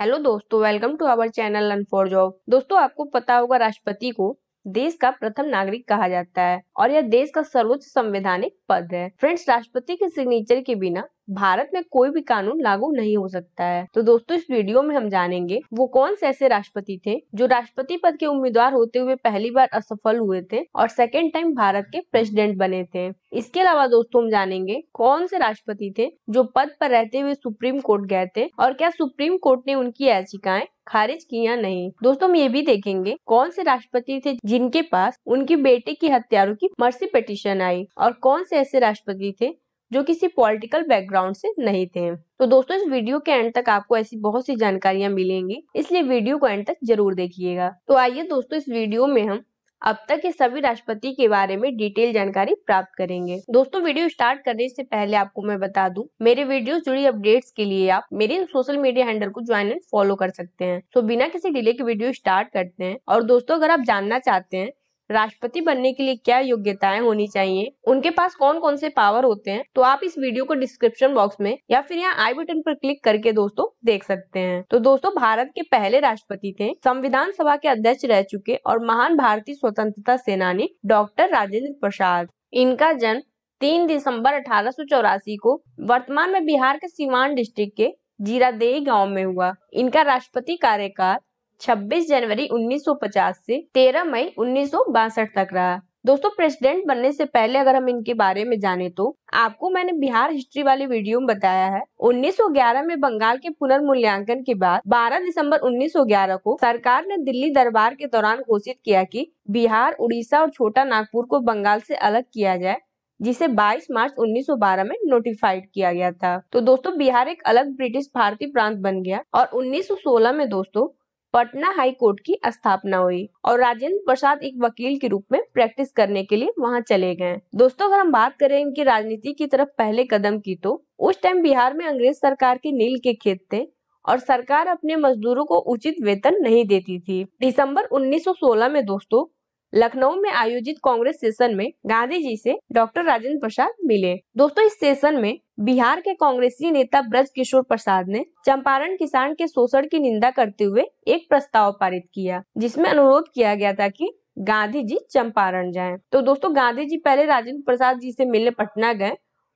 Hello दोस्तों welcome to our channel learn for job दोस्तों आपको पता होगा राष्ट्रपति को देश का प्रथम नागरिक कहा जाता है और यह देश का सर्वोच्च संवैधानिक पद है फ्रेंड्स राष्ट्रपति के सिग्नेचर के बिना भारत में कोई भी कानून लागू नहीं हो सकता है तो दोस्तों इस वीडियो में हम जानेंगे वो कौन से ऐसे राष्ट्रपति थे जो राष्ट्रपति पद के उम्मीदवार होते हुए पहली बार असफल हुए थे और सेकेंड टाइम भारत के प्रेसिडेंट बने थे इसके अलावा दोस्तों हम जानेंगे कौन से राष्ट्रपति थे जो पद पर रहते हुए सुप्रीम कोर्ट गए थे और क्या सुप्रीम कोर्ट ने उनकी याचिकाएं खारिज किया नहीं दोस्तों हम ये भी देखेंगे कौन से राष्ट्रपति थे जिनके पास उनकी बेटे की हत्यारों की मर्सी पिटिशन आई और कौन से ऐसे राष्ट्रपति थे जो किसी पॉलिटिकल बैकग्राउंड से नहीं थे तो दोस्तों इस वीडियो के एंड तक आपको ऐसी बहुत सी जानकारियां मिलेंगी इसलिए वीडियो को एंड तक जरूर देखिएगा तो आइए दोस्तों इस वीडियो में हम अब तक के सभी राष्ट्रपति के बारे में डिटेल जानकारी प्राप्त करेंगे दोस्तों वीडियो स्टार्ट करने से पहले आपको मैं बता दूं मेरे वीडियो जुड़ी अपडेट्स के लिए आप मेरे सोशल मीडिया हैंडल को ज्वाइन एंड फॉलो कर सकते हैं तो बिना किसी डिले के वीडियो स्टार्ट करते हैं और दोस्तों अगर आप जानना चाहते हैं राष्ट्रपति बनने के लिए क्या योग्यताएं होनी चाहिए उनके पास कौन कौन से पावर होते हैं तो आप इस वीडियो को डिस्क्रिप्शन बॉक्स में या फिर यहाँ आई बटन पर क्लिक करके दोस्तों देख सकते हैं तो दोस्तों भारत के पहले राष्ट्रपति थे संविधान सभा के अध्यक्ष रह चुके और महान भारतीय स्वतंत्रता सेनानी डॉक्टर राजेंद्र प्रसाद इनका जन्म तीन दिसंबर अठारह को वर्तमान में बिहार के सीवान डिस्ट्रिक्ट के जीरादेई गांव में हुआ इनका राष्ट्रपति कार्यकाल 26 जनवरी 1950 से 13 मई उन्नीस तक रहा दोस्तों प्रेसिडेंट बनने से पहले अगर हम इनके बारे में जाने तो आपको मैंने बिहार हिस्ट्री वाली वीडियो में बताया है 1911 में बंगाल के पुनर्मूल्यांकन के बाद 12 दिसंबर 1911 को सरकार ने दिल्ली दरबार के दौरान घोषित किया कि बिहार उड़ीसा और छोटा नागपुर को बंगाल से अलग किया जाए जिसे 22 मार्च 1912 में नोटिफाइड किया गया था तो दोस्तों बिहार एक अलग ब्रिटिश भारतीय प्रांत बन गया और 1916 में दोस्तों पटना हाई कोर्ट की स्थापना हुई और राजेंद्र प्रसाद एक वकील के रूप में प्रैक्टिस करने के लिए वहां चले गए दोस्तों अगर हम बात करें इनकी राजनीति की तरफ पहले कदम की तो उस टाइम बिहार में अंग्रेज सरकार के नील के खेत थे और सरकार अपने मजदूरों को उचित वेतन नहीं देती थी दिसंबर 1916 में दोस्तों लखनऊ में आयोजित कांग्रेस सेशन में गांधी जी से डॉक्टर राजेंद्र प्रसाद मिले दोस्तों इस सेशन में बिहार के कांग्रेसी नेता ब्रज किशोर प्रसाद ने चंपारण किसान के शोषण की निंदा करते हुए एक प्रस्ताव पारित किया जिसमें अनुरोध किया गया था कि गांधी जी चंपारण जाएं। तो दोस्तों गांधी जी पहले राजेंद्र प्रसाद जी से मिलने पटना गए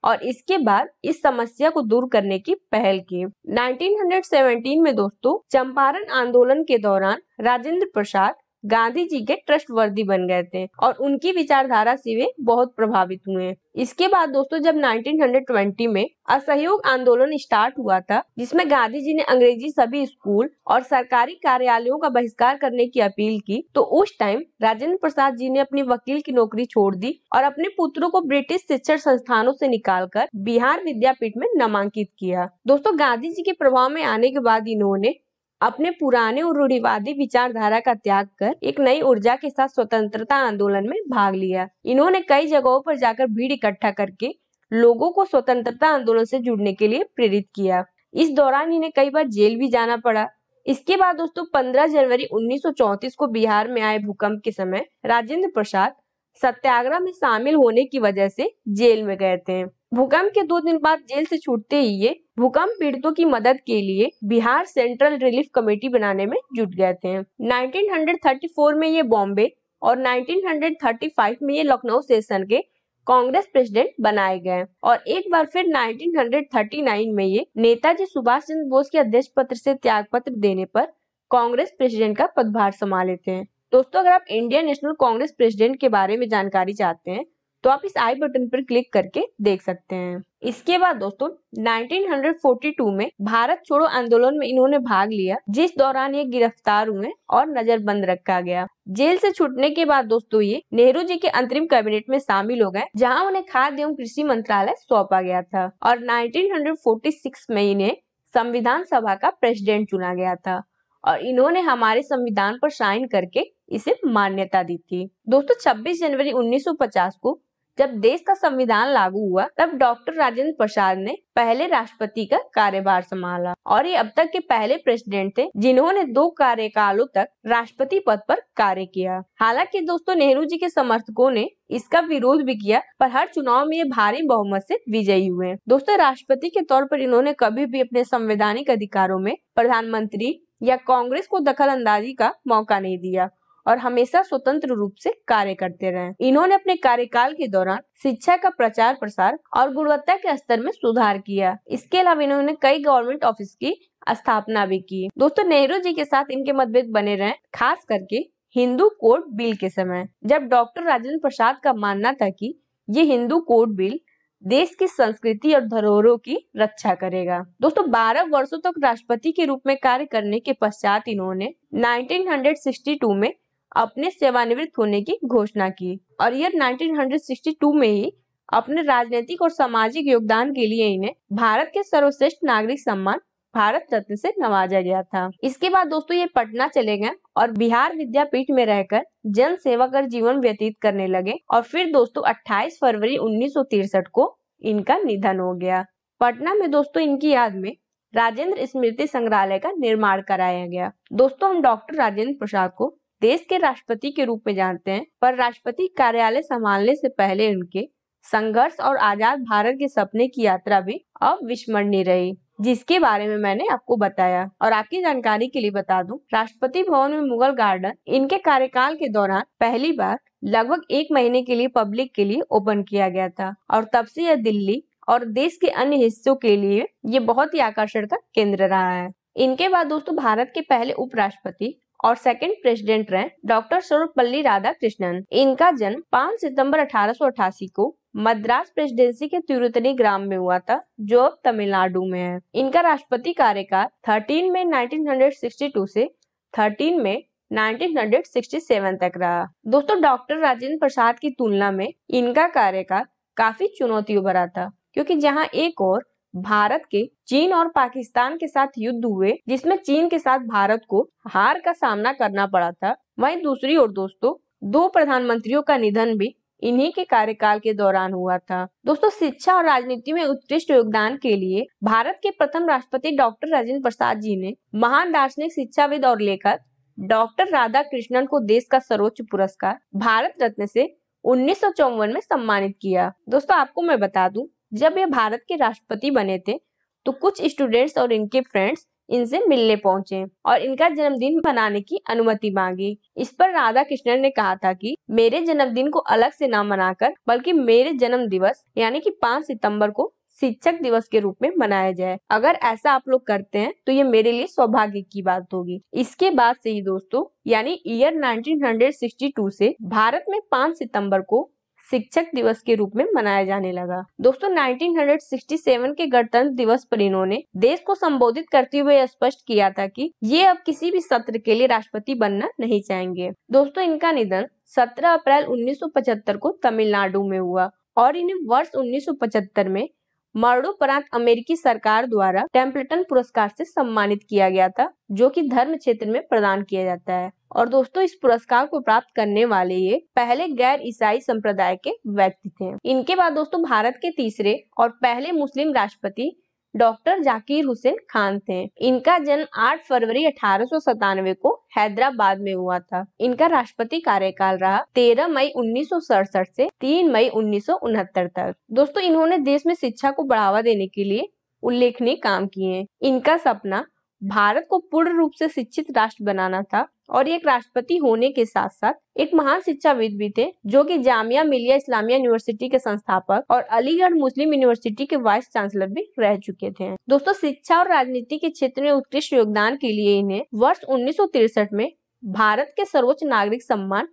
और इसके बाद इस समस्या को दूर करने की पहल की 1917 में दोस्तों चंपारण आंदोलन के दौरान राजेंद्र प्रसाद गांधी जी के ट्रस्ट वर्दी बन गए थे और उनकी विचारधारा से वे बहुत प्रभावित हुए इसके बाद दोस्तों जब 1920 में असहयोग आंदोलन स्टार्ट हुआ था जिसमें गांधी जी ने अंग्रेजी सभी स्कूल और सरकारी कार्यालयों का बहिष्कार करने की अपील की तो उस टाइम राजेंद्र प्रसाद जी ने अपनी वकील की नौकरी छोड़ दी और अपने पुत्रों को ब्रिटिश शिक्षण संस्थानों से निकालकर बिहार विद्यापीठ में नामांकित किया दोस्तों गांधी जी के प्रभाव में आने के बाद इन्होंने अपने पुराने और रूढ़िवादी विचारधारा का त्याग कर एक नई ऊर्जा के साथ स्वतंत्रता आंदोलन में भाग लिया इन्होंने कई जगहों पर जाकर भीड़ इकट्ठा करके लोगों को स्वतंत्रता आंदोलन से जुड़ने के लिए प्रेरित किया इस दौरान इन्हें कई बार जेल भी जाना पड़ा इसके बाद दोस्तों 15 जनवरी 1934 को बिहार में आए भूकंप के समय राजेंद्र प्रसाद सत्याग्रह में शामिल होने की वजह से जेल में गए थे भूकंप के दो दिन बाद जेल से छूटते ही ये भूकंप पीड़ितों की मदद के लिए बिहार सेंट्रल रिलीफ कमेटी बनाने में जुट गए थे 1934 में ये बॉम्बे और 1935 में ये लखनऊ सेशन के कांग्रेस प्रेसिडेंट बनाए गए और एक बार फिर 1939 में ये नेताजी सुभाष चंद्र बोस के अध्यक्ष पत्र से त्याग पत्र देने पर कांग्रेस प्रेसिडेंट का पदभार संभाले थे दोस्तों अगर आप इंडियन नेशनल कांग्रेस प्रेसिडेंट के बारे में जानकारी चाहते हैं तो आप इस आई बटन पर क्लिक करके देख सकते हैं इसके बाद दोस्तों 1942 में भारत छोड़ो आंदोलन में इन्होंने भाग लिया जिस दौरान ये गिरफ्तार हुए और नजरबंद रखा गया जेल से छूटने के बाद दोस्तों ये नेहरू जी के अंतरिम कैबिनेट में शामिल हो गए जहां उन्हें खाद्य एवं कृषि मंत्रालय सौंपा गया था और नाइनटीन में इन्हें संविधान सभा का प्रेसिडेंट चुना गया था और इन्होंने हमारे संविधान पर साइन करके इसे मान्यता दी थी दोस्तों 26 जनवरी 1950 को जब देश का संविधान लागू हुआ तब डॉक्टर राजेंद्र प्रसाद ने पहले राष्ट्रपति का कार्यभार संभाला और ये अब तक के पहले प्रेसिडेंट थे जिन्होंने दो कार्यकालों तक राष्ट्रपति पद पर कार्य किया हालांकि दोस्तों नेहरू जी के समर्थकों ने इसका विरोध भी किया पर हर चुनाव में ये भारी बहुमत से विजयी हुए दोस्तों राष्ट्रपति के तौर पर इन्होंने कभी भी अपने संवैधानिक अधिकारों में प्रधानमंत्री या कांग्रेस को दखल अंदाजी का मौका नहीं दिया और हमेशा स्वतंत्र रूप से कार्य करते रहे इन्होंने अपने कार्यकाल के दौरान शिक्षा का प्रचार प्रसार और गुणवत्ता के स्तर में सुधार किया इसके अलावा इन्होंने कई गवर्नमेंट ऑफिस की स्थापना भी की दोस्तों नेहरू जी के साथ इनके मतभेद बने रहे खास करके हिंदू कोर्ट बिल के समय जब डॉक्टर राजेंद्र प्रसाद का मानना था कि ये हिंदू कोर्ट बिल देश की संस्कृति और धरोहरों की रक्षा करेगा दोस्तों 12 वर्षों तक तो राष्ट्रपति के रूप में कार्य करने के पश्चात इन्होंने 1962 में अपने सेवानिवृत्त होने की घोषणा की और ईयर 1962 में ही अपने राजनीतिक और सामाजिक योगदान के लिए इन्हें भारत के सर्वश्रेष्ठ नागरिक सम्मान भारत रत्न से नवाजा गया था इसके बाद दोस्तों ये पटना चले गए और बिहार विद्यापीठ में रहकर जन सेवा कर जीवन व्यतीत करने लगे और फिर दोस्तों 28 फरवरी उन्नीस को इनका निधन हो गया पटना में दोस्तों इनकी याद में राजेंद्र स्मृति संग्रहालय का निर्माण कराया गया दोस्तों हम डॉक्टर राजेंद्र प्रसाद को देश के राष्ट्रपति के रूप में जानते हैं पर राष्ट्रपति कार्यालय संभालने से पहले उनके संघर्ष और आजाद भारत के सपने की यात्रा भी अविस्मरणीय रही जिसके बारे में मैंने आपको बताया और आपकी जानकारी के लिए बता दूं राष्ट्रपति भवन में मुगल गार्डन इनके कार्यकाल के दौरान पहली बार लगभग एक महीने के लिए पब्लिक के लिए ओपन किया गया था और तब से यह दिल्ली और देश के अन्य हिस्सों के लिए ये बहुत ही आकर्षण का केंद्र रहा है इनके बाद दोस्तों भारत के पहले उपराष्ट्रपति और सेकंड प्रेसिडेंट रहे डॉक्टर सर्वपल्ली राधाकृष्णन इनका जन्म 5 सितंबर 1888 को मद्रास प्रेसिडेंसी के तिरुतनी ग्राम में हुआ था जो अब तमिलनाडु में है इनका राष्ट्रपति कार्यकाल 13 मई 1962 से 13 मई 1967 तक रहा दोस्तों डॉक्टर राजेंद्र प्रसाद की तुलना में इनका कार्यकाल काफी चुनौतियों भरा था क्योंकि जहां एक और भारत के चीन और पाकिस्तान के साथ युद्ध हुए जिसमें चीन के साथ भारत को हार का सामना करना पड़ा था वहीं दूसरी ओर दोस्तों दो प्रधानमंत्रियों का निधन भी इन्हीं के कार्यकाल के दौरान हुआ था दोस्तों शिक्षा और राजनीति में उत्कृष्ट योगदान के लिए भारत के प्रथम राष्ट्रपति डॉक्टर राजेंद्र प्रसाद जी ने महान दार्शनिक शिक्षाविद और लेखक डॉक्टर राधा कृष्णन को देश का सर्वोच्च पुरस्कार भारत रत्न से उन्नीस में सम्मानित किया दोस्तों आपको मैं बता दूं जब ये भारत के राष्ट्रपति बने थे तो कुछ स्टूडेंट्स और इनके फ्रेंड्स इनसे मिलने पहुंचे और इनका जन्मदिन मनाने की अनुमति मांगी इस पर राधा कृष्णन ने कहा था कि मेरे जन्मदिन को अलग से ना मनाकर बल्कि मेरे जन्म दिवस यानी कि 5 सितंबर को शिक्षक दिवस के रूप में मनाया जाए अगर ऐसा आप लोग करते हैं तो ये मेरे लिए सौभाग्य की बात होगी इसके बाद से ही दोस्तों यानी ईयर 1962 से भारत में 5 सितंबर को शिक्षक दिवस के रूप में मनाया जाने लगा दोस्तों 1967 के गणतंत्र दिवस पर इन्होंने देश को संबोधित करते हुए स्पष्ट किया था कि ये अब किसी भी सत्र के लिए राष्ट्रपति बनना नहीं चाहेंगे दोस्तों इनका निधन 17 अप्रैल 1975 को तमिलनाडु में हुआ और इन्हें वर्ष 1975 में मरणोपरांत अमेरिकी सरकार द्वारा टेम्पलेटन पुरस्कार से सम्मानित किया गया था जो कि धर्म क्षेत्र में प्रदान किया जाता है और दोस्तों इस पुरस्कार को प्राप्त करने वाले ये पहले गैर ईसाई संप्रदाय के व्यक्ति थे इनके बाद दोस्तों भारत के तीसरे और पहले मुस्लिम राष्ट्रपति डॉक्टर जाकिर हुसैन खान थे इनका जन्म 8 फरवरी अठारह को हैदराबाद में हुआ था इनका राष्ट्रपति कार्यकाल रहा 13 मई उन्नीस से 3 मई उन्नीस तक दोस्तों इन्होंने देश में शिक्षा को बढ़ावा देने के लिए उल्लेखनीय काम किए इनका सपना भारत को पूर्ण रूप से शिक्षित राष्ट्र बनाना था और एक राष्ट्रपति होने के साथ साथ एक महान शिक्षाविद भी थे जो कि जामिया मिलिया इस्लामिया यूनिवर्सिटी के संस्थापक और अलीगढ़ मुस्लिम यूनिवर्सिटी के वाइस चांसलर भी रह चुके थे दोस्तों शिक्षा और राजनीति के क्षेत्र में उत्कृष्ट योगदान के लिए इन्हें वर्ष उन्नीस में भारत के सर्वोच्च नागरिक सम्मान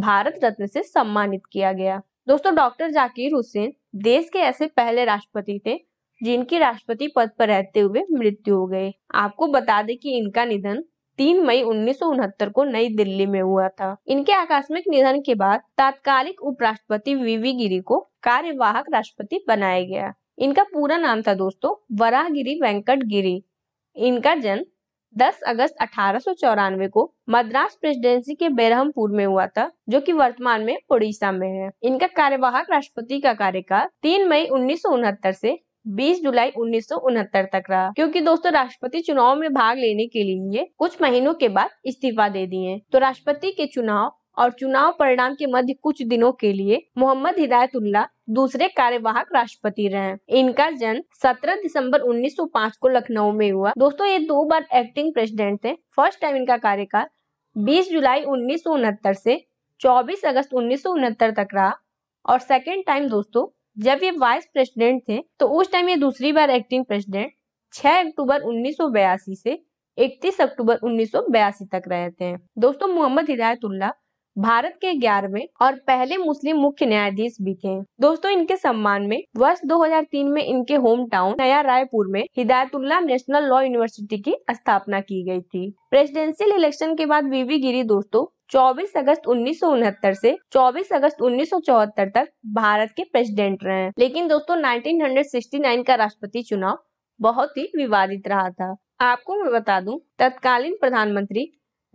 भारत रत्न से सम्मानित किया गया दोस्तों डॉक्टर जाकिर हुसैन देश के ऐसे पहले राष्ट्रपति थे जिनकी राष्ट्रपति पद पर रहते हुए मृत्यु हो गए आपको बता दें कि इनका निधन तीन मई उन्नीस को नई दिल्ली में हुआ था इनके आकस्मिक निधन के बाद तात्कालिक उपराष्ट्रपति वीवी गिरी को कार्यवाहक राष्ट्रपति बनाया गया इनका पूरा नाम था दोस्तों वराहगिरी वेंकट गिरी इनका जन्म 10 अगस्त अठारह को मद्रास प्रेसिडेंसी के बेरहमपुर में हुआ था जो कि वर्तमान में उड़ीसा में है इनका कार्यवाहक राष्ट्रपति का कार्यकाल 3 मई उन्नीस से 20 जुलाई उन्नीस तक रहा क्योंकि दोस्तों राष्ट्रपति चुनाव में भाग लेने के लिए कुछ महीनों के बाद इस्तीफा दे दिए तो राष्ट्रपति के चुनाव और चुनाव परिणाम के मध्य कुछ दिनों के लिए मोहम्मद हिदायतुल्ला दूसरे कार्यवाहक राष्ट्रपति रहे इनका जन्म 17 दिसंबर 1905 को लखनऊ में हुआ दोस्तों ये दो बार एक्टिंग प्रेसिडेंट थे फर्स्ट टाइम इनका कार्यकाल 20 जुलाई उन्नीस से 24 अगस्त उन्नीस तक रहा और सेकेंड टाइम दोस्तों जब ये वाइस प्रेसिडेंट थे तो उस टाइम ये दूसरी बार एक्टिंग प्रेसिडेंट 6 अक्टूबर 1982 से 31 अक्टूबर 1982 तक रहे थे दोस्तों मोहम्मद हिदायतुल्ला भारत के ग्यारहवें और पहले मुस्लिम मुख्य न्यायाधीश भी थे दोस्तों इनके सम्मान में वर्ष 2003 में इनके होम टाउन नया रायपुर में हिदायतुल्ला नेशनल लॉ यूनिवर्सिटी की स्थापना की गई थी प्रेसिडेंशियल इलेक्शन के बाद वीवी गिरी दोस्तों 24 अगस्त उन्नीस से 24 अगस्त उन्नीस तक भारत के प्रेसिडेंट रहे लेकिन दोस्तों 1969 का राष्ट्रपति चुनाव बहुत ही विवादित रहा था आपको मैं बता दूं तत्कालीन प्रधानमंत्री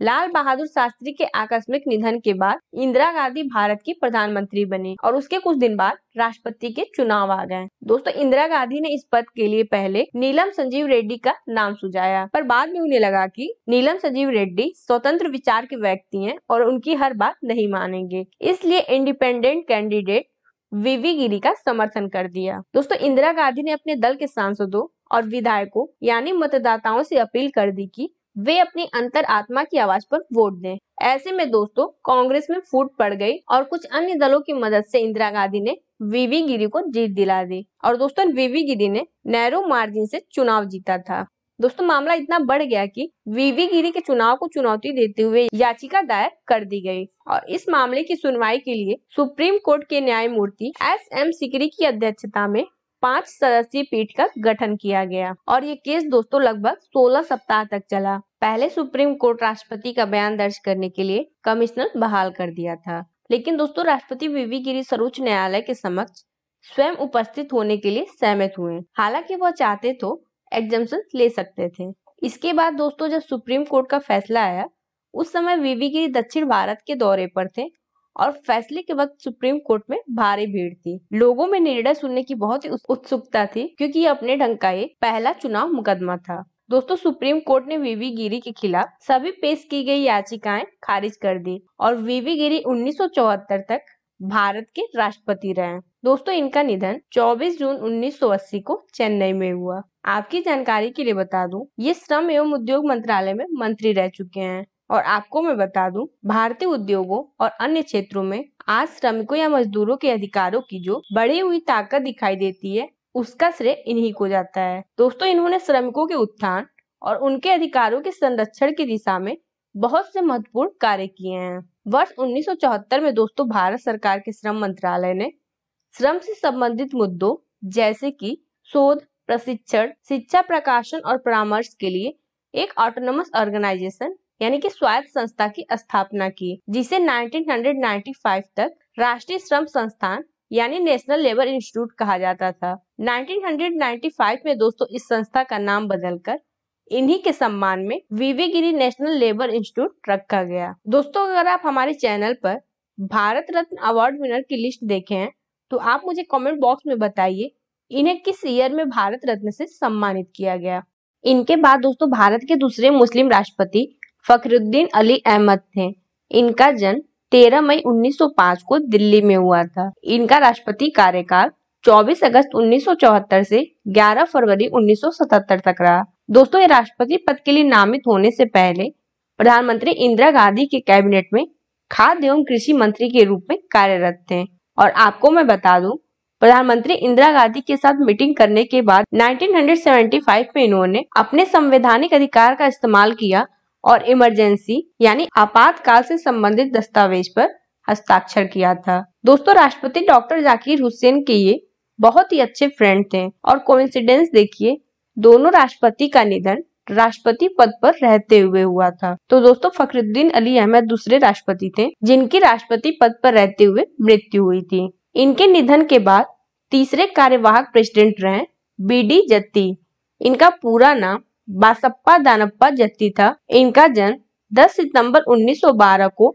लाल बहादुर शास्त्री के आकस्मिक निधन के बाद इंदिरा गांधी भारत की प्रधानमंत्री बनी और उसके कुछ दिन बाद राष्ट्रपति के चुनाव आ गए दोस्तों इंदिरा गांधी ने इस पद के लिए पहले नीलम संजीव रेड्डी का नाम सुझाया पर बाद में उन्हें लगा कि नीलम संजीव रेड्डी स्वतंत्र विचार के व्यक्ति हैं और उनकी हर बात नहीं मानेंगे इसलिए इंडिपेंडेंट कैंडिडेट वीवी गिरी का समर्थन कर दिया दोस्तों इंदिरा गांधी ने अपने दल के सांसदों और विधायकों यानी मतदाताओं से अपील कर दी कि वे अपनी अंतर आत्मा की आवाज पर वोट दें ऐसे में दोस्तों कांग्रेस में फूट पड़ गई और कुछ अन्य दलों की मदद से इंदिरा गांधी ने वीवी गिरी को जीत दिला दी और दोस्तों वीवी गिरी ने नेहरू मार्जिन से चुनाव जीता था दोस्तों मामला इतना बढ़ गया कि वीवी गिरी के चुनाव को चुनौती देते हुए याचिका दायर कर दी गई और इस मामले की सुनवाई के लिए सुप्रीम कोर्ट के न्यायमूर्ति एस एम सिकरी की अध्यक्षता में पांच सदस्यीय पीठ का गठन किया गया और ये केस दोस्तों लगभग 16 सप्ताह तक चला पहले सुप्रीम कोर्ट राष्ट्रपति का बयान दर्ज करने के लिए कमिश्नर बहाल कर दिया था लेकिन दोस्तों राष्ट्रपति वीवी गिरी सर्वोच्च न्यायालय के समक्ष स्वयं उपस्थित होने के लिए सहमत हुए हालांकि वह चाहते तो एग्जामेशन ले सकते थे इसके बाद दोस्तों जब सुप्रीम कोर्ट का फैसला आया उस समय वीवी गिरी दक्षिण भारत के दौरे पर थे और फैसले के वक्त सुप्रीम कोर्ट में भारी भीड़ थी लोगों में निर्णय सुनने की बहुत ही उत्सुकता थी क्योंकि ये अपने ढंग का ही पहला चुनाव मुकदमा था दोस्तों सुप्रीम कोर्ट ने वीवी गिरी के खिलाफ सभी पेश की गई याचिकाएं खारिज कर दी और वीवी गिरी 1974 तक भारत के राष्ट्रपति रहे दोस्तों इनका निधन 24 जून 1980 को चेन्नई में हुआ आपकी जानकारी के लिए बता दूं ये श्रम एवं उद्योग मंत्रालय में मंत्री रह चुके हैं और आपको मैं बता दूं भारतीय उद्योगों और अन्य क्षेत्रों में आज श्रमिकों या मजदूरों के अधिकारों की जो बढ़ी हुई ताकत दिखाई देती है उसका श्रेय इन्हीं को जाता है दोस्तों इन्होंने श्रमिकों के उत्थान और उनके अधिकारों के संरक्षण की दिशा में बहुत से महत्वपूर्ण कार्य किए हैं वर्ष 1974 में दोस्तों भारत सरकार के श्रम मंत्रालय ने श्रम से संबंधित मुद्दों जैसे कि शोध प्रशिक्षण शिक्षा प्रकाशन और परामर्श के लिए एक ऑटोनोमस ऑर्गेनाइजेशन यानी कि स्वायत्त संस्था की स्थापना की जिसे 1995 तक राष्ट्रीय श्रम संस्थान यानी नेशनल लेबर इंस्टीट्यूट कहा जाता था 1995 में दोस्तों इस संस्था का नाम बदलकर इन्हीं के सम्मान में V V Giri national labour institute रखा गया दोस्तों अगर आप हमारे चैनल पर भारत रत्न अवार्ड विनर की लिस्ट देखे हैं तो आप मुझे कमेंट बॉक्स में बताइए इन्हें किस ईयर में भारत रत्न से सम्मानित किया गया इनके बाद दोस्तों भारत के दूसरे मुस्लिम राष्ट्रपति फखरुद्दीन अली अहमद थे इनका जन्म 13 मई 1905 को दिल्ली में हुआ था इनका राष्ट्रपति कार्यकाल 24 अगस्त 1974 से 11 फरवरी 1977 तक रहा दोस्तों ये राष्ट्रपति पद के लिए नामित होने से पहले प्रधानमंत्री इंदिरा गांधी के कैबिनेट में खाद्य एवं कृषि मंत्री के रूप में कार्यरत थे और आपको मैं बता दूं प्रधानमंत्री इंदिरा गांधी के साथ मीटिंग करने के बाद 1975 में इन्होंने अपने संवैधानिक अधिकार का इस्तेमाल किया और इमरजेंसी यानी आपातकाल से संबंधित दस्तावेज पर हस्ताक्षर किया था दोस्तों राष्ट्रपति डॉक्टर जाकिर हुसैन के ये बहुत ही अच्छे फ्रेंड थे और कोइंसिडेंस देखिए दोनों राष्ट्रपति का निधन राष्ट्रपति पद पर रहते हुए हुआ था तो दोस्तों फखरुद्दीन अली अहमद दूसरे राष्ट्रपति थे जिनकी राष्ट्रपति पद पर रहते हुए मृत्यु हुई थी इनके निधन के बाद तीसरे कार्यवाहक प्रेसिडेंट रहे बी डी जत्ती इनका पूरा नाम बासप्पा दानप्पा जत्ती था इनका जन्म 10 सितंबर 1912 को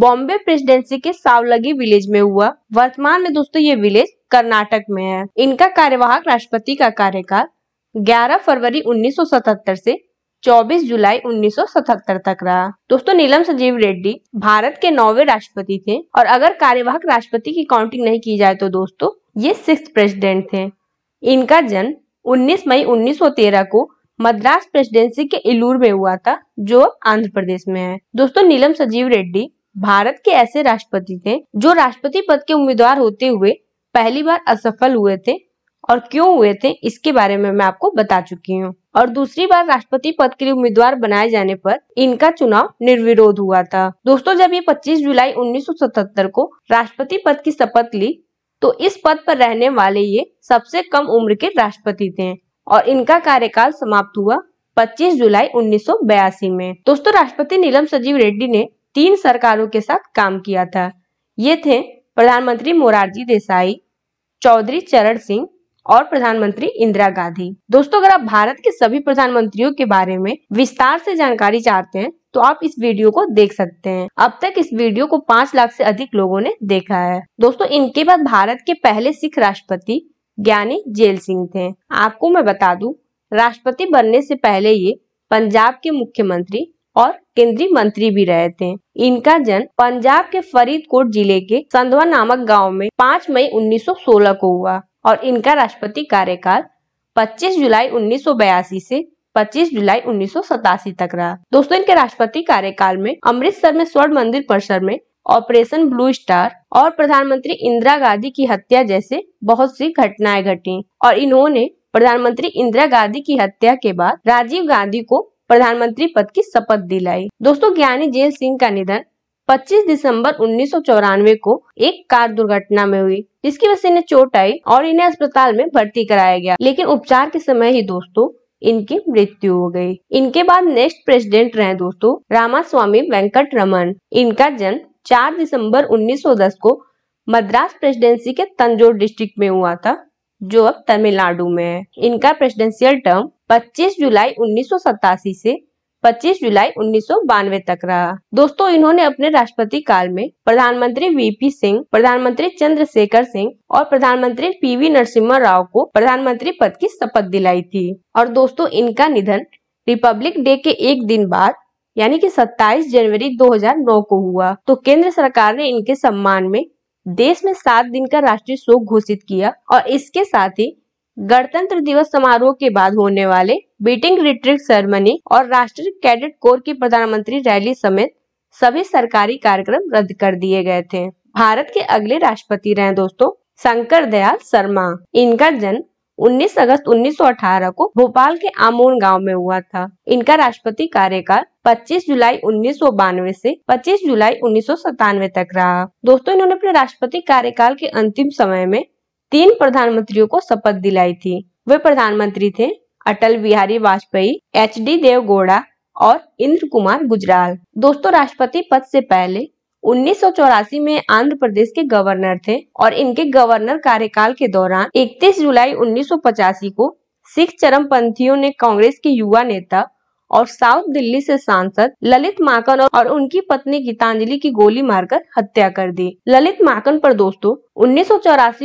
बॉम्बे प्रेसिडेंसी के सावलगी विलेज में हुआ वर्तमान में दोस्तों ये विलेज कर्नाटक में है इनका कार्यवाहक राष्ट्रपति का कार्यकाल 11 फरवरी 1977 से 24 जुलाई 1977 तक रहा दोस्तों नीलम संजीव रेड्डी भारत के नौवे राष्ट्रपति थे और अगर कार्यवाहक राष्ट्रपति की काउंटिंग नहीं की जाए तो दोस्तों ये सिक्स प्रेसिडेंट थे इनका जन्म 19 मई 1913 को मद्रास प्रेसिडेंसी के इलूर में हुआ था जो आंध्र प्रदेश में है दोस्तों नीलम सजीव रेड्डी भारत के ऐसे राष्ट्रपति थे जो राष्ट्रपति पद के उम्मीदवार होते हुए पहली बार असफल हुए थे और क्यों हुए थे इसके बारे में मैं आपको बता चुकी हूँ और दूसरी बार राष्ट्रपति पद के लिए उम्मीदवार बनाए जाने पर इनका चुनाव निर्विरोध हुआ था दोस्तों जब ये 25 जुलाई 1977 को राष्ट्रपति पद की शपथ ली तो इस पद पर रहने वाले ये सबसे कम उम्र के राष्ट्रपति थे और इनका कार्यकाल समाप्त हुआ 25 जुलाई 1982 में दोस्तों राष्ट्रपति नीलम सजीव रेड्डी ने तीन सरकारों के साथ काम किया था ये थे प्रधानमंत्री मोरारजी देसाई चौधरी चरण सिंह और प्रधानमंत्री इंदिरा गांधी दोस्तों अगर आप भारत के सभी प्रधानमंत्रियों के बारे में विस्तार से जानकारी चाहते हैं तो आप इस वीडियो को देख सकते हैं अब तक इस वीडियो को पांच लाख से अधिक लोगों ने देखा है दोस्तों इनके बाद भारत के पहले सिख राष्ट्रपति ज्ञानी जेल सिंह थे आपको मैं बता दूं राष्ट्रपति बनने से पहले ये पंजाब के मुख्यमंत्री और केंद्रीय मंत्री भी रहे थे इनका जन्म पंजाब के फरीदकोट जिले के संधवा नामक गांव में 5 मई 1916 को हुआ और इनका राष्ट्रपति कार्यकाल 25 जुलाई 1982 से 25 जुलाई 1987 तक रहा दोस्तों इनके राष्ट्रपति कार्यकाल में अमृतसर में स्वर्ण मंदिर परिसर में ऑपरेशन ब्लू स्टार और प्रधानमंत्री इंदिरा गांधी की हत्या जैसे बहुत सी घटनाएं घटी और इन्होंने प्रधानमंत्री इंदिरा गांधी की हत्या के बाद राजीव गांधी को प्रधानमंत्री पद की शपथ दिलाई दोस्तों ज्ञानी जेल सिंह का निधन 25 दिसंबर उन्नीस को एक कार दुर्घटना में हुई जिसकी वजह से इन्हें चोट आई और इन्हें अस्पताल में भर्ती कराया गया लेकिन उपचार के समय ही दोस्तों इनकी मृत्यु हो गई इनके बाद नेक्स्ट प्रेसिडेंट रहे दोस्तों रामास्वामी वेंकट रमन इनका जन्म 4 दिसंबर 1910 को मद्रास प्रेसिडेंसी के तंजोर डिस्ट्रिक्ट में हुआ था जो अब तमिलनाडु में है इनका प्रेसिडेंशियल टर्म 25 जुलाई उन्नीस से 25 जुलाई उन्नीस तक रहा दोस्तों इन्होंने अपने राष्ट्रपति काल में प्रधानमंत्री वीपी सिंह प्रधानमंत्री चंद्रशेखर सिंह और प्रधानमंत्री पीवी नरसिम्हा राव को प्रधानमंत्री पद की शपथ दिलाई थी और दोस्तों इनका निधन रिपब्लिक डे के एक दिन बाद यानी कि 27 जनवरी 2009 को हुआ तो केंद्र सरकार ने इनके सम्मान में देश में सात दिन का राष्ट्रीय शोक घोषित किया और इसके साथ ही गणतंत्र दिवस समारोह के बाद होने वाले बीटिंग रिट्रीट सेरेमनी और राष्ट्रीय कैडेट कोर की प्रधानमंत्री रैली समेत सभी सरकारी कार्यक्रम रद्द कर दिए गए थे भारत के अगले राष्ट्रपति रहे दोस्तों शंकर दयाल शर्मा इनका जन्म 19 अगस्त 1918 को भोपाल के आमोन गांव में हुआ था इनका राष्ट्रपति कार्यकाल 25 जुलाई उन्नीस से 25 जुलाई उन्नीस तक रहा दोस्तों इन्होंने अपने राष्ट्रपति कार्यकाल के अंतिम समय में तीन प्रधानमंत्रियों को शपथ दिलाई थी वे प्रधानमंत्री थे अटल बिहारी वाजपेयी एच डी देव और इंद्र कुमार गुजराल दोस्तों राष्ट्रपति पद से पहले उन्नीस में आंध्र प्रदेश के गवर्नर थे और इनके गवर्नर कार्यकाल के दौरान 31 जुलाई 1985 को सिख चरमपंथियों ने कांग्रेस के युवा नेता और साउथ दिल्ली से सांसद ललित माकन और उनकी पत्नी गीतांजलि की गोली मारकर हत्या कर दी ललित माकन पर दोस्तों उन्नीस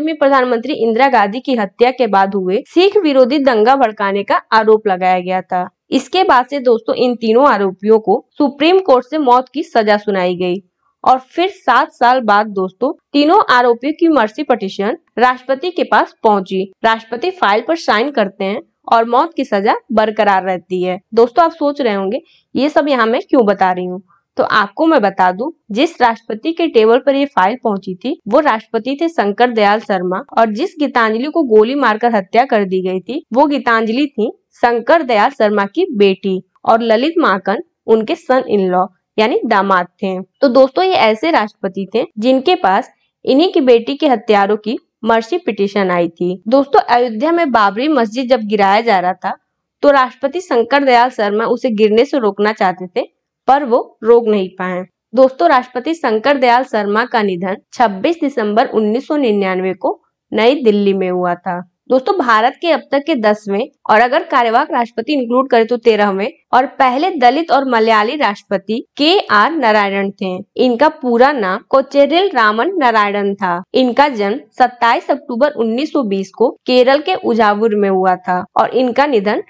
में प्रधानमंत्री इंदिरा गांधी की हत्या के बाद हुए सिख विरोधी दंगा भड़काने का आरोप लगाया गया था इसके बाद से दोस्तों इन तीनों आरोपियों को सुप्रीम कोर्ट से मौत की सजा सुनाई गई और फिर सात साल बाद दोस्तों तीनों आरोपियों की मर्सी पटिशन राष्ट्रपति के पास पहुंची। राष्ट्रपति फाइल पर साइन करते हैं और मौत की सजा बरकरार रहती है दोस्तों आप सोच रहे होंगे ये सब यहाँ मैं क्यों बता रही हूँ तो आपको मैं बता दूं जिस राष्ट्रपति के टेबल पर ये फाइल पहुंची थी वो राष्ट्रपति थे शंकर दयाल शर्मा और जिस गीतांजलि को गोली मारकर हत्या कर दी गई थी वो गीतांजलि थी शंकर दयाल शर्मा की बेटी और ललित माकन उनके सन इन लॉ यानी दामाद थे तो दोस्तों ये ऐसे राष्ट्रपति थे जिनके पास इन्हीं की बेटी के हत्यारों की मर्सी पिटिशन आई थी दोस्तों अयोध्या में बाबरी मस्जिद जब गिराया जा रहा था तो राष्ट्रपति शंकर दयाल शर्मा उसे गिरने से रोकना चाहते थे पर वो रोक नहीं पाए दोस्तों राष्ट्रपति शंकर दयाल शर्मा का निधन 26 दिसंबर 1999 को नई दिल्ली में हुआ था दोस्तों भारत के अब तक के दसवें और अगर कार्यवाहक राष्ट्रपति इंक्लूड करें तो तेरहवें और पहले दलित और मलयाली राष्ट्रपति के आर नारायण थे इनका पूरा नाम कोचेरिल रामन नारायण था इनका जन्म 27 अक्टूबर 1920 को केरल के उजावुर में हुआ था और इनका निधन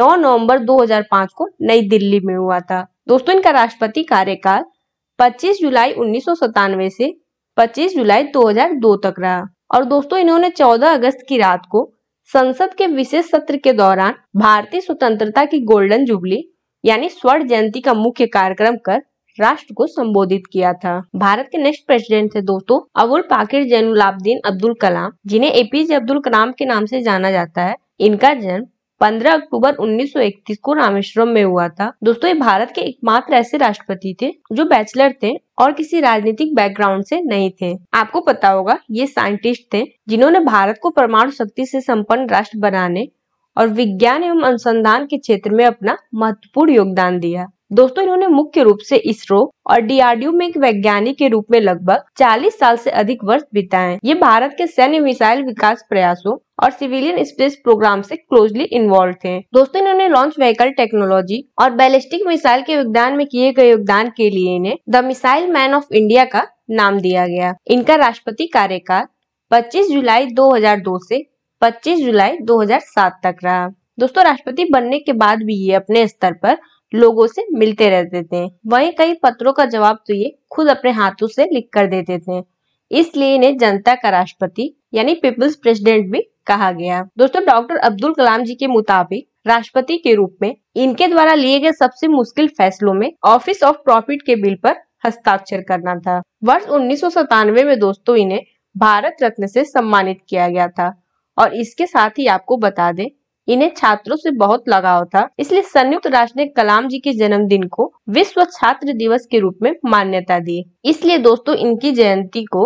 9 नवंबर 2005 को नई दिल्ली में हुआ था दोस्तों इनका राष्ट्रपति कार्यकाल 25 जुलाई उन्नीस से 25 जुलाई 2002 तक रहा और दोस्तों इन्होंने 14 अगस्त की रात को संसद के विशेष सत्र के दौरान भारतीय स्वतंत्रता की गोल्डन जुबली यानी स्वर्ण जयंती का मुख्य कार्यक्रम कर राष्ट्र को संबोधित किया था भारत के नेक्स्ट प्रेसिडेंट थे दोस्तों अबुल पाकिर जैनुलाब्दीन अब्दुल कलाम जिन्हें एपीजे अब्दुल कलाम के नाम से जाना जाता है इनका जन्म 15 अक्टूबर 1931 को रामेश्वरम में हुआ था दोस्तों ये भारत के एकमात्र ऐसे राष्ट्रपति थे जो बैचलर थे और किसी राजनीतिक बैकग्राउंड से नहीं थे आपको पता होगा ये साइंटिस्ट थे जिन्होंने भारत को परमाणु शक्ति से संपन्न राष्ट्र बनाने और विज्ञान एवं अनुसंधान के क्षेत्र में अपना महत्वपूर्ण योगदान दिया दोस्तों इन्होंने मुख्य रूप से इसरो और डीआरडीओ में एक वैज्ञानिक के रूप में लगभग 40 साल से अधिक वर्ष बिताए ये भारत के सैन्य मिसाइल विकास प्रयासों और सिविलियन स्पेस प्रोग्राम से क्लोजली इन्वॉल्व थे दोस्तों इन्होंने लॉन्च व्हीकल टेक्नोलॉजी और बैलिस्टिक मिसाइल के योगदान में किए गए योगदान के लिए इन्हें the missile man of India का नाम दिया गया इनका राष्ट्रपति कार्यकाल पच्चीस जुलाई दो से पच्चीस जुलाई दो तक रहा दोस्तों राष्ट्रपति बनने के बाद भी ये अपने स्तर पर लोगों से मिलते रहते थे वहीं कई पत्रों का जवाब तो ये खुद अपने हाथों से लिख कर देते थे इसलिए इन्हें जनता का राष्ट्रपति यानी पीपल्स प्रेसिडेंट भी कहा गया दोस्तों डॉक्टर अब्दुल कलाम जी के मुताबिक राष्ट्रपति के रूप में इनके द्वारा लिए गए सबसे मुश्किल फैसलों में ऑफिस ऑफ प्रॉफिट के बिल पर हस्ताक्षर करना था वर्ष उन्नीस में दोस्तों इन्हें भारत रत्न से सम्मानित किया गया था और इसके साथ ही आपको बता दें इन्हें छात्रों से बहुत लगाव था इसलिए संयुक्त राष्ट्र ने कलाम जी के जन्मदिन को विश्व छात्र दिवस के रूप में मान्यता दी इसलिए दोस्तों इनकी जयंती को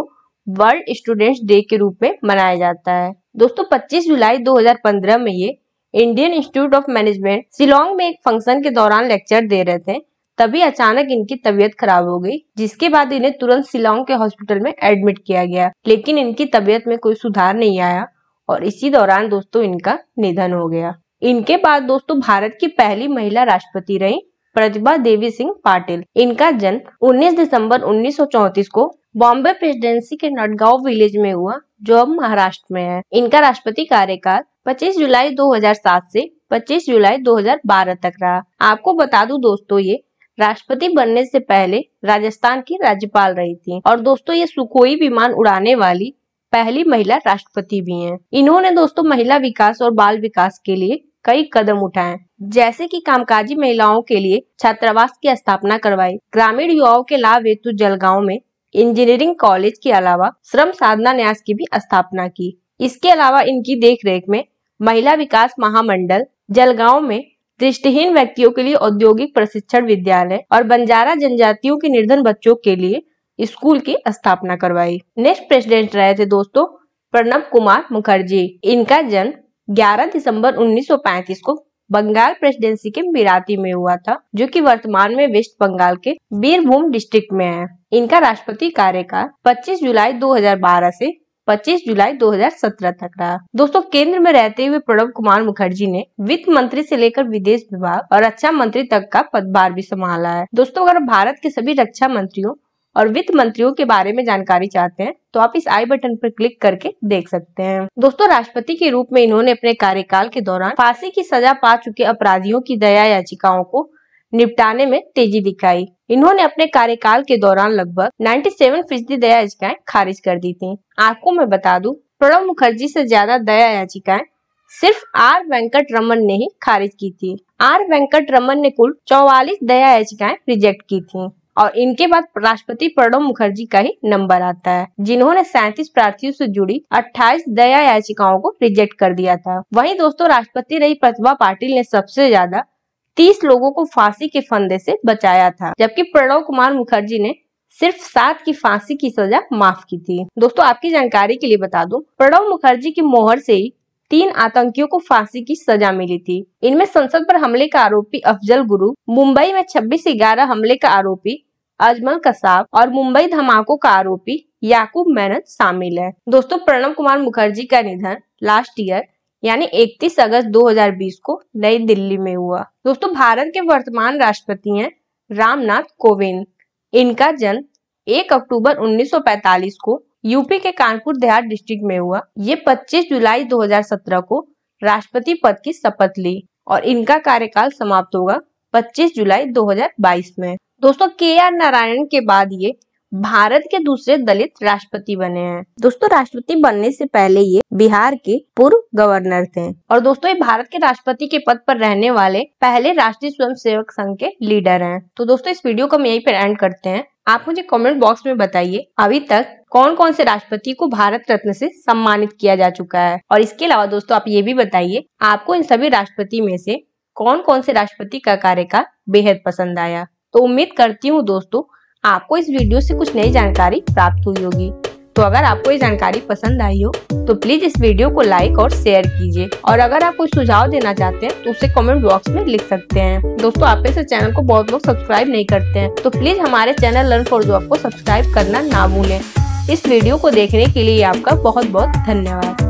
वर्ल्ड स्टूडेंट्स डे के रूप में मनाया जाता है दोस्तों 25 जुलाई 2015 में ये Indian institute of management Shillong में एक फंक्शन के दौरान लेक्चर दे रहे थे तभी अचानक इनकी तबीयत खराब हो गई जिसके बाद इन्हें तुरंत शिलोंग के हॉस्पिटल में एडमिट किया गया लेकिन इनकी तबीयत में कोई सुधार नहीं आया और इसी दौरान दोस्तों इनका निधन हो गया इनके बाद दोस्तों भारत की पहली महिला राष्ट्रपति रही प्रतिभा देवी सिंह पाटिल इनका जन्म 19 दिसंबर 1934 को बॉम्बे प्रेसिडेंसी के नटगांव विलेज में हुआ जो अब महाराष्ट्र में है इनका राष्ट्रपति कार्यकाल 25 जुलाई 2007 से 25 जुलाई 2012 तक रहा आपको बता दूं दोस्तों ये राष्ट्रपति बनने से पहले राजस्थान की राज्यपाल रही थी और दोस्तों ये सुखोई विमान उड़ाने वाली पहली महिला राष्ट्रपति भी हैं। इन्होंने दोस्तों महिला विकास और बाल विकास के लिए कई कदम उठाए जैसे कि कामकाजी महिलाओं के लिए छात्रावास की स्थापना करवाई ग्रामीण युवाओं के लाभ हेतु जलगांव में इंजीनियरिंग कॉलेज के अलावा श्रम साधना न्यास की भी स्थापना की इसके अलावा इनकी देख में महिला विकास महामंडल जलगाँव में दृष्टिहीन व्यक्तियों के लिए औद्योगिक प्रशिक्षण विद्यालय और बंजारा जनजातियों के निर्धन बच्चों के लिए स्कूल की स्थापना करवाई नेक्स्ट प्रेसिडेंट रहे थे दोस्तों प्रणब कुमार मुखर्जी इनका जन्म 11 दिसंबर 1935 को बंगाल प्रेसिडेंसी के बिराती में हुआ था जो कि वर्तमान में वेस्ट बंगाल के बीरभूम डिस्ट्रिक्ट में है इनका राष्ट्रपति कार्यकाल 25 जुलाई 2012 से 25 जुलाई 2017 तक रहा दोस्तों केंद्र में रहते हुए प्रणब कुमार मुखर्जी ने वित्त मंत्री से लेकर विदेश विभाग और रक्षा मंत्री तक का पदभार भी संभाला है दोस्तों अगर भारत के सभी रक्षा मंत्रियों और वित्त मंत्रियों के बारे में जानकारी चाहते हैं तो आप इस आई बटन पर क्लिक करके देख सकते हैं दोस्तों राष्ट्रपति के रूप में इन्होंने अपने कार्यकाल के दौरान फांसी की सजा पा चुके अपराधियों की दया याचिकाओं को निपटाने में तेजी दिखाई इन्होंने अपने कार्यकाल के दौरान लगभग 97 फीसदी दया याचिकाएं खारिज कर दी थी आपको मैं बता दूं प्रणब मुखर्जी से ज्यादा दया याचिकाएं सिर्फ आर वेंकट रमन ने ही खारिज की थी आर वेंकट रमन ने कुल 44 दया याचिकाएं रिजेक्ट की थी और इनके बाद राष्ट्रपति प्रणब मुखर्जी का ही नंबर आता है जिन्होंने सैंतीस प्रार्थियों से जुड़ी 28 दया याचिकाओं को रिजेक्ट कर दिया था वहीं दोस्तों राष्ट्रपति रही प्रतिभा पाटिल ने सबसे ज्यादा तीस लोगों को फांसी के फंदे से बचाया था जबकि प्रणव कुमार मुखर्जी ने सिर्फ सात की फांसी की सजा माफ की थी दोस्तों आपकी जानकारी के लिए बता दूं प्रणव मुखर्जी की मोहर से ही तीन आतंकियों को फांसी की सजा मिली थी इनमें संसद पर हमले का आरोपी अफजल गुरु मुंबई में 26 ग्यारह हमले का आरोपी अजमल कसाब और मुंबई धमाकों का आरोपी याकूब मेहनत शामिल है दोस्तों प्रणब कुमार मुखर्जी का निधन लास्ट ईयर यानी 31 अगस्त 2020 को नई दिल्ली में हुआ दोस्तों भारत के वर्तमान राष्ट्रपति हैं रामनाथ कोविंद इनका जन्म 1 अक्टूबर 1945 को यूपी के कानपुर देहात डिस्ट्रिक्ट में हुआ ये 25 जुलाई 2017 को राष्ट्रपति पद की शपथ ली और इनका कार्यकाल समाप्त होगा 25 जुलाई 2022 में दोस्तों के आर नारायण के बाद ये भारत के दूसरे दलित राष्ट्रपति बने हैं दोस्तों राष्ट्रपति बनने से पहले ये बिहार के पूर्व गवर्नर थे और दोस्तों ये भारत के राष्ट्रपति के पद पर रहने वाले पहले राष्ट्रीय स्वयंसेवक संघ के लीडर हैं तो दोस्तों इस वीडियो को हम यहीं पर एंड करते हैं आप मुझे कमेंट बॉक्स में बताइए अभी तक कौन कौन से राष्ट्रपति को भारत रत्न से सम्मानित किया जा चुका है और इसके अलावा दोस्तों आप ये भी बताइए आपको इन सभी राष्ट्रपति में से कौन कौन से राष्ट्रपति का कार्यकाल बेहद पसंद आया तो उम्मीद करती हूँ दोस्तों आपको इस वीडियो से कुछ नई जानकारी प्राप्त हुई होगी तो अगर आपको ये जानकारी पसंद आई हो तो प्लीज इस वीडियो को लाइक और शेयर कीजिए और अगर आप कोई सुझाव देना चाहते हैं तो उसे कमेंट बॉक्स में लिख सकते हैं दोस्तों आप इस चैनल को बहुत लोग सब्सक्राइब नहीं करते हैं तो प्लीज हमारे चैनल लर्न फॉर जॉब को सब्सक्राइब करना ना भूलें इस वीडियो को देखने के लिए आपका बहुत बहुत धन्यवाद